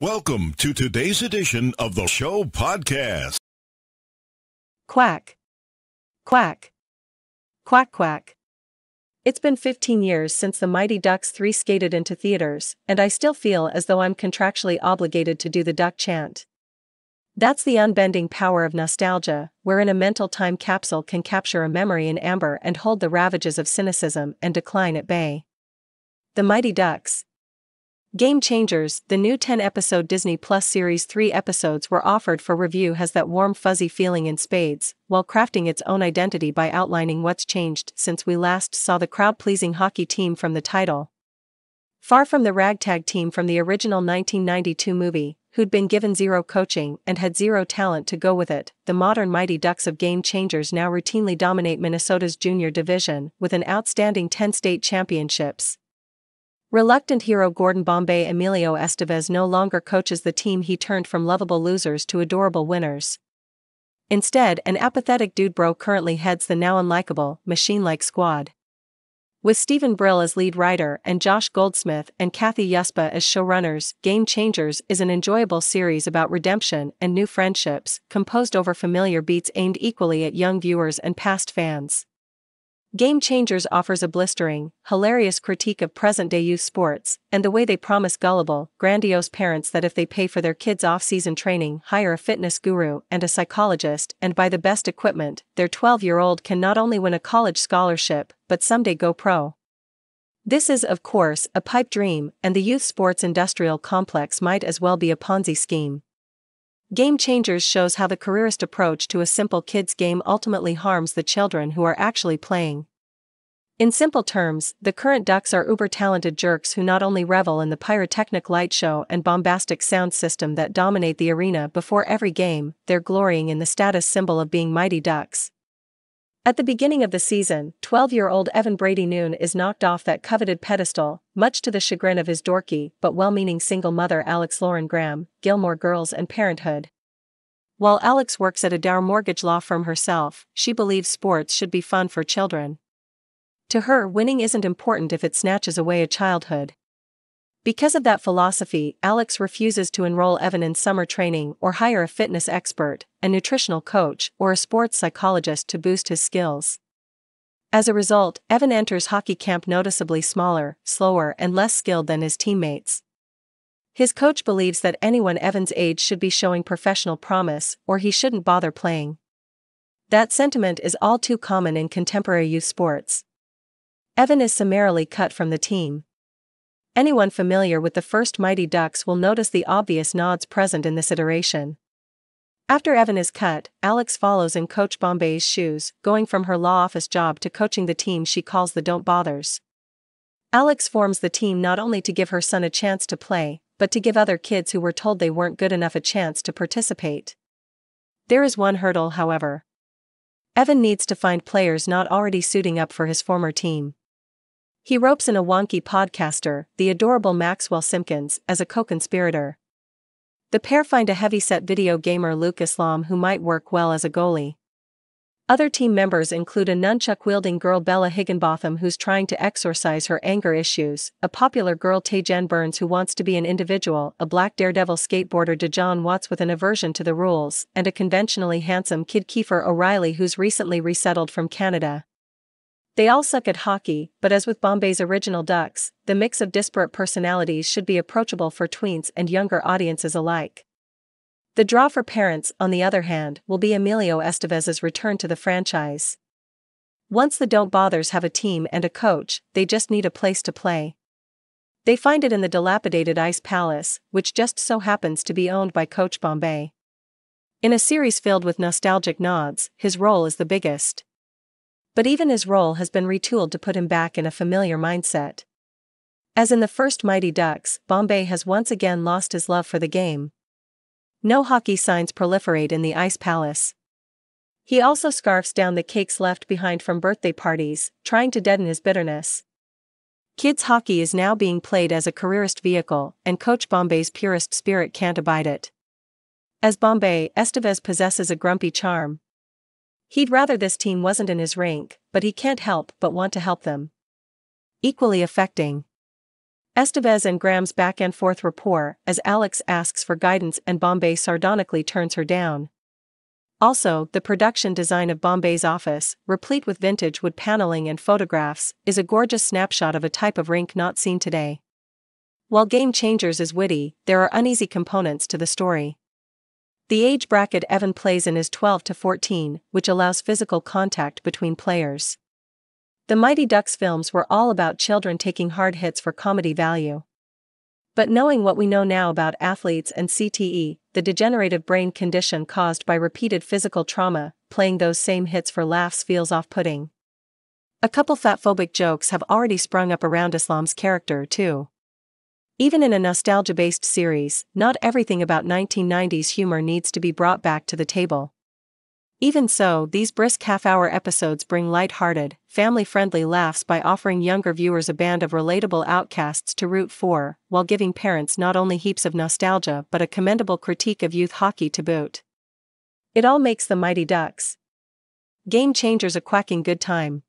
Welcome to today's edition of the show podcast. Quack. Quack. Quack, quack. It's been 15 years since The Mighty Ducks 3 skated into theaters, and I still feel as though I'm contractually obligated to do the duck chant. That's the unbending power of nostalgia, wherein a mental time capsule can capture a memory in amber and hold the ravages of cynicism and decline at bay. The Mighty Ducks, Game Changers, the new 10 episode Disney Plus Series 3 episodes were offered for review, has that warm, fuzzy feeling in spades, while crafting its own identity by outlining what's changed since we last saw the crowd pleasing hockey team from the title. Far from the ragtag team from the original 1992 movie, who'd been given zero coaching and had zero talent to go with it, the modern Mighty Ducks of Game Changers now routinely dominate Minnesota's junior division with an outstanding 10 state championships, Reluctant hero Gordon Bombay Emilio Estevez no longer coaches the team he turned from lovable losers to adorable winners. Instead, an apathetic dude bro currently heads the now unlikable, machine like squad. With Stephen Brill as lead writer and Josh Goldsmith and Kathy Yuspa as showrunners, Game Changers is an enjoyable series about redemption and new friendships, composed over familiar beats aimed equally at young viewers and past fans. Game Changers offers a blistering, hilarious critique of present day youth sports and the way they promise gullible, grandiose parents that if they pay for their kids' off season training, hire a fitness guru and a psychologist, and buy the best equipment, their 12 year old can not only win a college scholarship, but someday go pro. This is, of course, a pipe dream, and the youth sports industrial complex might as well be a Ponzi scheme. Game Changers shows how the careerist approach to a simple kids game ultimately harms the children who are actually playing. In simple terms, the current ducks are uber talented jerks who not only revel in the pyrotechnic light show and bombastic sound system that dominate the arena before every game, they're glorying in the status symbol of being mighty ducks, at the beginning of the season, 12 year old Evan Brady Noon is knocked off that coveted pedestal, much to the chagrin of his dorky but well meaning single mother Alex Lauren Graham, Gilmore Girls and Parenthood. While Alex works at a Dow mortgage law firm herself, she believes sports should be fun for children. To her, winning isn't important if it snatches away a childhood. Because of that philosophy, Alex refuses to enroll Evan in summer training or hire a fitness expert, a nutritional coach, or a sports psychologist to boost his skills. As a result, Evan enters hockey camp noticeably smaller, slower, and less skilled than his teammates. His coach believes that anyone Evan's age should be showing professional promise, or he shouldn't bother playing. That sentiment is all too common in contemporary youth sports. Evan is summarily cut from the team, Anyone familiar with the first Mighty Ducks will notice the obvious nods present in this iteration. After Evan is cut, Alex follows in Coach Bombay's shoes, going from her law office job to coaching the team she calls the Don't Bothers. Alex forms the team not only to give her son a chance to play, but to give other kids who were told they weren't good enough a chance to participate. There is one hurdle, however. Evan needs to find players not already suiting up for his former team. He ropes in a wonky podcaster, the adorable Maxwell Simpkins, as a co-conspirator. The pair find a heavyset video gamer Luke Islam who might work well as a goalie. Other team members include a nunchuck-wielding girl Bella Higginbotham who's trying to exorcise her anger issues, a popular girl Jen Burns who wants to be an individual, a black daredevil skateboarder Dejan Watts with an aversion to the rules, and a conventionally handsome kid Kiefer O'Reilly who's recently resettled from Canada. They all suck at hockey, but as with Bombay's original Ducks, the mix of disparate personalities should be approachable for tweens and younger audiences alike. The draw for parents, on the other hand, will be Emilio Estevez's return to the franchise. Once the Don't Bothers have a team and a coach, they just need a place to play. They find it in the dilapidated Ice Palace, which just so happens to be owned by Coach Bombay. In a series filled with nostalgic nods, his role is the biggest but even his role has been retooled to put him back in a familiar mindset. As in the first Mighty Ducks, Bombay has once again lost his love for the game. No hockey signs proliferate in the Ice Palace. He also scarfs down the cakes left behind from birthday parties, trying to deaden his bitterness. Kids hockey is now being played as a careerist vehicle, and Coach Bombay's purist spirit can't abide it. As Bombay, Estevez possesses a grumpy charm, He'd rather this team wasn't in his rank, but he can't help but want to help them. Equally affecting. Estevez and Graham's back and forth rapport as Alex asks for guidance and Bombay sardonically turns her down. Also, the production design of Bombay's office, replete with vintage wood paneling and photographs, is a gorgeous snapshot of a type of rink not seen today. While Game Changers is witty, there are uneasy components to the story. The age bracket Evan plays in is 12 to 14, which allows physical contact between players. The Mighty Ducks films were all about children taking hard hits for comedy value. But knowing what we know now about athletes and CTE, the degenerative brain condition caused by repeated physical trauma, playing those same hits for laughs feels off putting. A couple fatphobic jokes have already sprung up around Islam's character, too. Even in a nostalgia based series, not everything about 1990s humor needs to be brought back to the table. Even so, these brisk half hour episodes bring light hearted, family friendly laughs by offering younger viewers a band of relatable outcasts to root for, while giving parents not only heaps of nostalgia but a commendable critique of youth hockey to boot. It all makes the Mighty Ducks. Game changers a quacking good time.